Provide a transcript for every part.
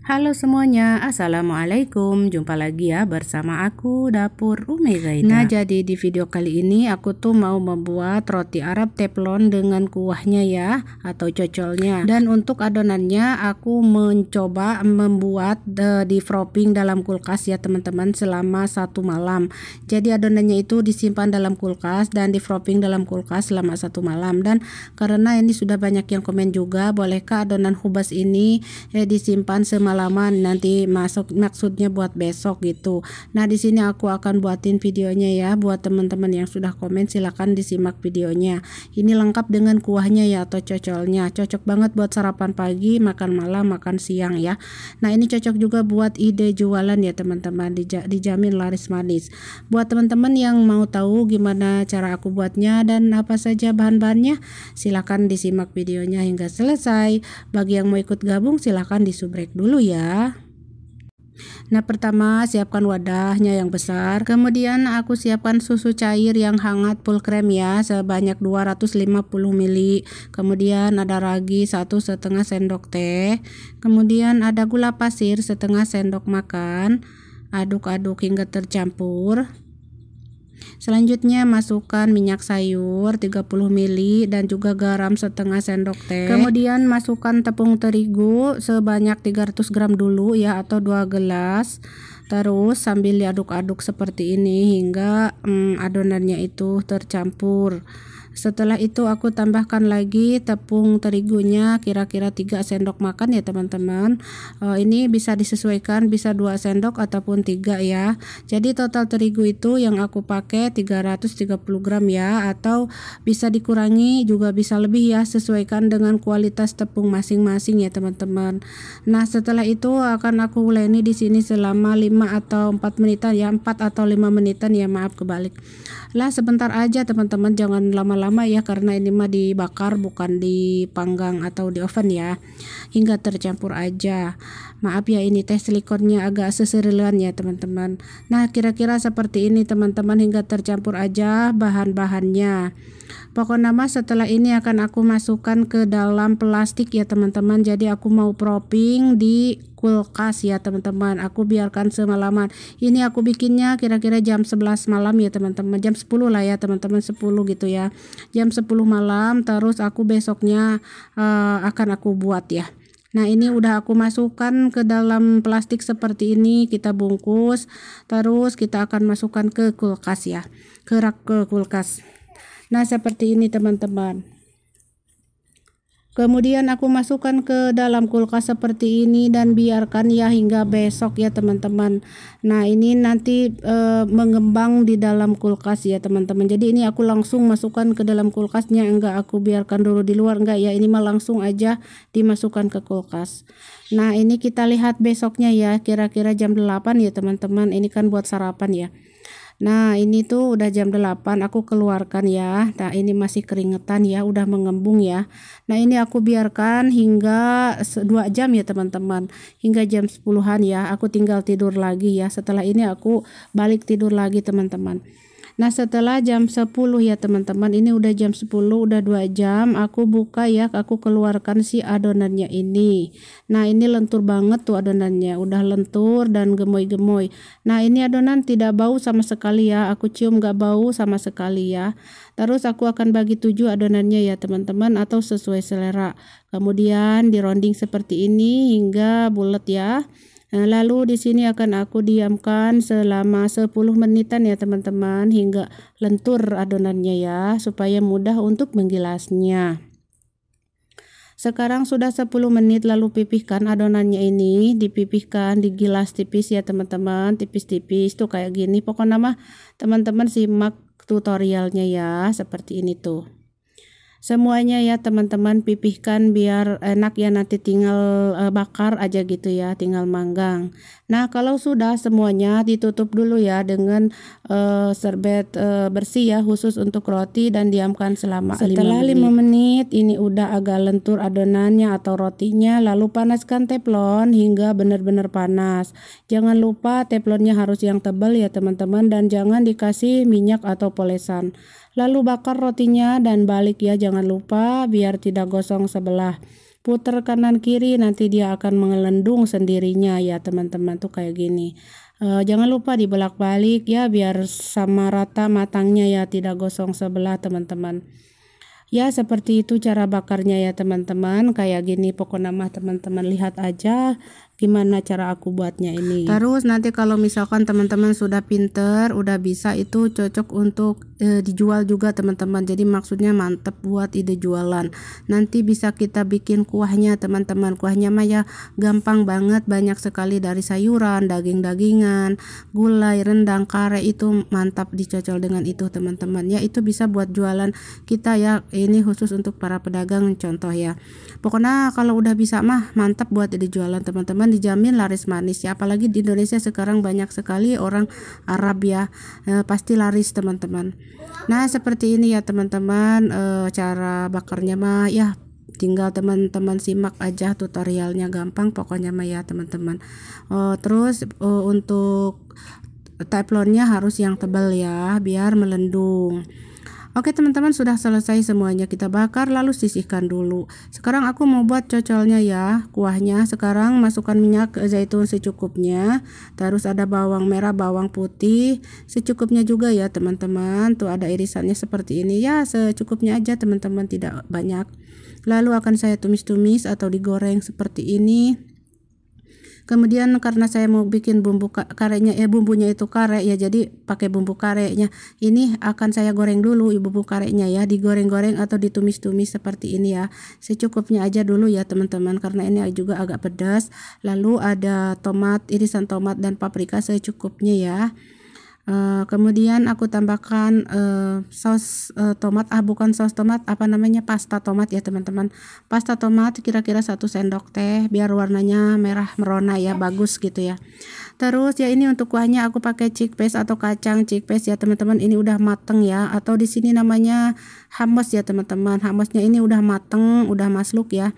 Halo semuanya, Assalamualaikum Jumpa lagi ya bersama aku Dapur Umi Zaida Nah jadi di video kali ini aku tuh mau membuat roti Arab teflon dengan kuahnya ya Atau cocolnya Dan untuk adonannya aku mencoba membuat uh, di dalam kulkas ya teman-teman selama satu malam Jadi adonannya itu disimpan dalam kulkas dan di dalam kulkas selama satu malam Dan karena ini sudah banyak yang komen juga Bolehkah adonan hubas ini eh, disimpan semalam semalaman nanti masuk maksudnya buat besok gitu nah di sini aku akan buatin videonya ya buat teman-teman yang sudah komen silahkan disimak videonya ini lengkap dengan kuahnya ya atau cocolnya cocok banget buat sarapan pagi makan malam makan siang ya nah ini cocok juga buat ide jualan ya teman-teman Dij dijamin laris manis buat teman-teman yang mau tahu gimana cara aku buatnya dan apa saja bahan-bahannya silahkan disimak videonya hingga selesai bagi yang mau ikut gabung silahkan disubrek dulu dulu ya. Nah pertama siapkan wadahnya yang besar Kemudian aku siapkan susu cair yang hangat full cream ya Sebanyak 250 ml Kemudian ada ragi satu setengah sendok teh Kemudian ada gula pasir setengah sendok makan Aduk-aduk hingga tercampur Selanjutnya masukkan minyak sayur 30 ml dan juga garam setengah sendok teh. Kemudian masukkan tepung terigu sebanyak 300 gram dulu ya atau 2 gelas. Terus sambil diaduk-aduk seperti ini hingga hmm, adonannya itu tercampur. Setelah itu aku tambahkan lagi tepung terigunya kira-kira 3 sendok makan ya teman-teman. Uh, ini bisa disesuaikan bisa 2 sendok ataupun 3 ya. Jadi total terigu itu yang aku pakai 330 gram ya atau bisa dikurangi juga bisa lebih ya sesuaikan dengan kualitas tepung masing-masing ya teman-teman. Nah, setelah itu akan aku uleni di sini selama 5 atau 4 menitan ya 4 atau 5 menitan ya maaf kebalik. Lah sebentar aja teman-teman jangan lama-lama lama ya karena ini mah dibakar bukan dipanggang atau di oven ya hingga tercampur aja maaf ya ini teh silikonnya agak seserilan ya teman-teman nah kira-kira seperti ini teman-teman hingga tercampur aja bahan-bahannya pokoknya nama setelah ini akan aku masukkan ke dalam plastik ya teman-teman jadi aku mau propping di kulkas ya teman-teman aku biarkan semalaman ini aku bikinnya kira-kira jam 11 malam ya teman-teman jam 10 lah ya teman-teman 10 gitu ya jam 10 malam terus aku besoknya uh, akan aku buat ya Nah ini udah aku masukkan ke dalam plastik seperti ini kita bungkus terus kita akan masukkan ke kulkas ya ke rak ke kulkas Nah seperti ini teman-teman Kemudian aku masukkan ke dalam kulkas seperti ini dan biarkan ya hingga besok ya teman-teman. Nah ini nanti e, mengembang di dalam kulkas ya teman-teman. Jadi ini aku langsung masukkan ke dalam kulkasnya enggak aku biarkan dulu di luar enggak ya ini mah langsung aja dimasukkan ke kulkas. Nah ini kita lihat besoknya ya kira-kira jam 8 ya teman-teman. Ini kan buat sarapan ya. Nah ini tuh udah jam 8 aku keluarkan ya Nah ini masih keringetan ya udah mengembung ya Nah ini aku biarkan hingga 2 jam ya teman-teman Hingga jam 10an ya aku tinggal tidur lagi ya Setelah ini aku balik tidur lagi teman-teman Nah setelah jam 10 ya teman-teman ini udah jam 10 udah 2 jam aku buka ya aku keluarkan si adonannya ini Nah ini lentur banget tuh adonannya udah lentur dan gemoy-gemoy Nah ini adonan tidak bau sama sekali ya aku cium gak bau sama sekali ya Terus aku akan bagi 7 adonannya ya teman-teman atau sesuai selera Kemudian di rounding seperti ini hingga bulat ya Nah, lalu di sini akan aku diamkan selama 10 menitan ya teman-teman hingga lentur adonannya ya supaya mudah untuk menggilasnya. Sekarang sudah 10 menit lalu pipihkan adonannya ini, dipipihkan, digilas tipis ya teman-teman, tipis-tipis tuh kayak gini. Pokoknya mah teman-teman simak tutorialnya ya, seperti ini tuh semuanya ya teman-teman pipihkan biar enak ya nanti tinggal eh, bakar aja gitu ya tinggal manggang nah kalau sudah semuanya ditutup dulu ya dengan uh, serbet uh, bersih ya khusus untuk roti dan diamkan selama setelah 5 menit. 5 menit ini udah agak lentur adonannya atau rotinya lalu panaskan teflon hingga benar-benar panas jangan lupa teflonnya harus yang tebal ya teman-teman dan jangan dikasih minyak atau polesan Lalu bakar rotinya dan balik ya jangan lupa biar tidak gosong sebelah. Putar kanan kiri nanti dia akan mengelendung sendirinya ya teman-teman tuh kayak gini. E, jangan lupa dibelak balik ya biar sama rata matangnya ya tidak gosong sebelah teman-teman. Ya seperti itu cara bakarnya ya teman-teman kayak gini pokoknya mah teman-teman lihat aja gimana cara aku buatnya ini. Terus nanti kalau misalkan teman-teman sudah pinter, udah bisa itu cocok untuk e, dijual juga teman-teman. Jadi maksudnya mantep buat ide jualan. Nanti bisa kita bikin kuahnya teman-teman. Kuahnya mah ya gampang banget, banyak sekali dari sayuran, daging-dagingan, gulai, rendang, kare itu mantap dicocol dengan itu teman-teman. Ya itu bisa buat jualan kita ya. Ini khusus untuk para pedagang contoh ya. Pokoknya kalau udah bisa mah mantap buat ide jualan teman-teman akan dijamin laris manis ya apalagi di Indonesia sekarang banyak sekali orang Arab ya e, pasti laris teman-teman nah seperti ini ya teman-teman e, cara bakarnya mah ya tinggal teman-teman simak aja tutorialnya gampang pokoknya mah ya teman-teman e, terus e, untuk teflonnya harus yang tebal ya biar melendung Oke teman-teman sudah selesai semuanya kita bakar lalu sisihkan dulu sekarang aku mau buat cocolnya ya kuahnya sekarang masukkan minyak zaitun secukupnya terus ada bawang merah bawang putih secukupnya juga ya teman-teman tuh ada irisannya seperti ini ya secukupnya aja teman-teman tidak banyak lalu akan saya tumis-tumis atau digoreng seperti ini kemudian karena saya mau bikin bumbu karenya ya eh, bumbunya itu kare ya jadi pakai bumbu karenya ini akan saya goreng dulu bumbu karenya ya digoreng-goreng atau ditumis-tumis seperti ini ya secukupnya aja dulu ya teman-teman karena ini juga agak pedas lalu ada tomat irisan tomat dan paprika secukupnya ya Eh, kemudian aku tambahkan uh, saus uh, tomat, ah bukan saus tomat, apa namanya pasta tomat ya teman-teman. Pasta tomat kira-kira satu sendok teh, biar warnanya merah merona ya, bagus gitu ya. Terus ya ini untuk kuahnya aku pakai chickpeas atau kacang chickpeas ya teman-teman. Ini udah mateng ya, atau di sini namanya hummus ya teman-teman. Hummusnya ini udah mateng, udah masluk ya.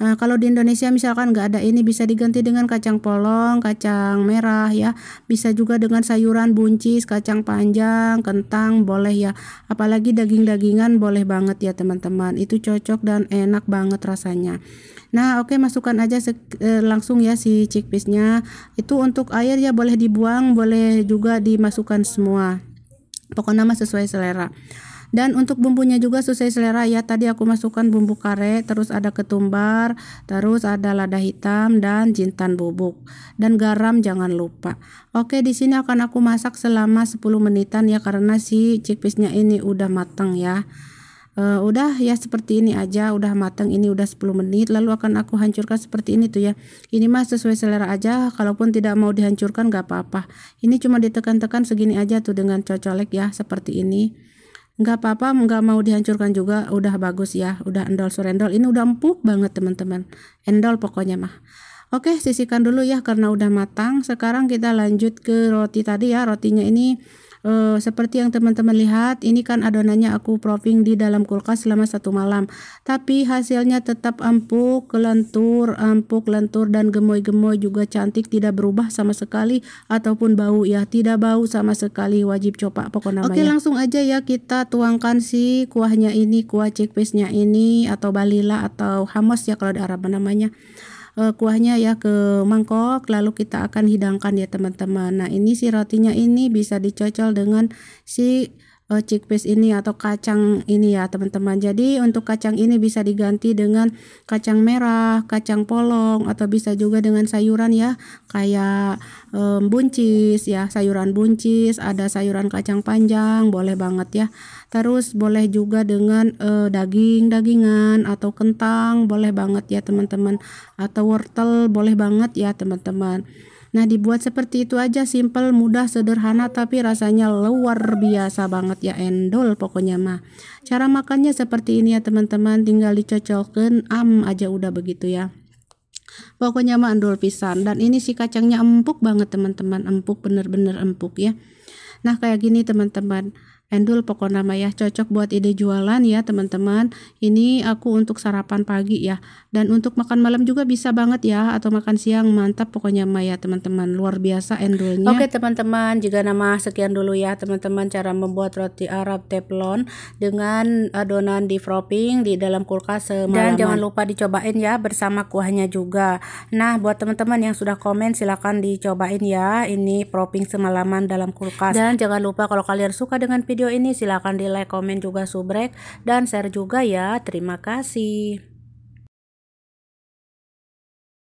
Nah, kalau di Indonesia misalkan nggak ada ini bisa diganti dengan kacang polong, kacang merah ya. Bisa juga dengan sayuran buncis buncis, kacang panjang, kentang boleh ya. Apalagi daging-dagingan boleh banget ya teman-teman. Itu cocok dan enak banget rasanya. Nah, oke okay, masukkan aja eh, langsung ya si chickpeasnya. Itu untuk air ya boleh dibuang, boleh juga dimasukkan semua. Pokoknya mah sesuai selera. Dan untuk bumbunya juga sesuai selera ya. Tadi aku masukkan bumbu kare, terus ada ketumbar, terus ada lada hitam dan jintan bubuk. Dan garam jangan lupa. Oke, di sini akan aku masak selama 10 menitan ya karena si chickpeasnya ini udah matang ya. Uh, udah ya seperti ini aja udah matang ini udah 10 menit lalu akan aku hancurkan seperti ini tuh ya ini mah sesuai selera aja kalaupun tidak mau dihancurkan gak apa-apa ini cuma ditekan-tekan segini aja tuh dengan cocolek ya seperti ini nggak apa-apa nggak mau dihancurkan juga udah bagus ya udah endol surendol ini udah empuk banget teman-teman endol pokoknya mah Oke, sisihkan dulu ya karena udah matang. Sekarang kita lanjut ke roti tadi ya. Rotinya ini e, seperti yang teman-teman lihat, ini kan adonannya aku proofing di dalam kulkas selama satu malam. Tapi hasilnya tetap empuk, lentur, empuk, lentur dan gemoy-gemoy juga cantik, tidak berubah sama sekali ataupun bau ya, tidak bau sama sekali wajib coba pokoknya. Oke, langsung aja ya kita tuangkan si kuahnya ini, kuah chickpeasnya ini atau balila atau hamos ya kalau di Arab namanya uh, kuahnya ya ke mangkok lalu kita akan hidangkan ya teman-teman nah ini si rotinya ini bisa dicocol dengan si uh, chickpeas ini atau kacang ini ya teman-teman. Jadi untuk kacang ini bisa diganti dengan kacang merah, kacang polong atau bisa juga dengan sayuran ya kayak um, buncis ya, sayuran buncis, ada sayuran kacang panjang, boleh banget ya. Terus boleh juga dengan uh, eh, daging-dagingan atau kentang, boleh banget ya teman-teman. Atau wortel boleh banget ya teman-teman. Nah dibuat seperti itu aja simple, mudah, sederhana tapi rasanya luar biasa banget ya endol pokoknya mah. Cara makannya seperti ini ya teman-teman tinggal dicocokin am aja udah begitu ya. Pokoknya mah endol pisang dan ini si kacangnya empuk banget teman-teman, empuk bener-bener empuk ya. Nah kayak gini teman-teman. Endul pokoknya nama ya cocok buat ide jualan ya teman-teman. Ini aku untuk sarapan pagi ya. Dan untuk makan malam juga bisa banget ya atau makan siang mantap pokoknya Maya teman-teman. Luar biasa endulnya. Oke teman-teman, jika nama sekian dulu ya teman-teman cara membuat roti Arab teflon dengan adonan di defropping di dalam kulkas semalam. Dan jangan lupa dicobain ya bersama kuahnya juga. Nah, buat teman-teman yang sudah komen silahkan dicobain ya ini propping semalaman dalam kulkas. Dan jangan lupa kalau kalian suka dengan video video ini silahkan di like, komen juga subrek dan share juga ya. Terima kasih.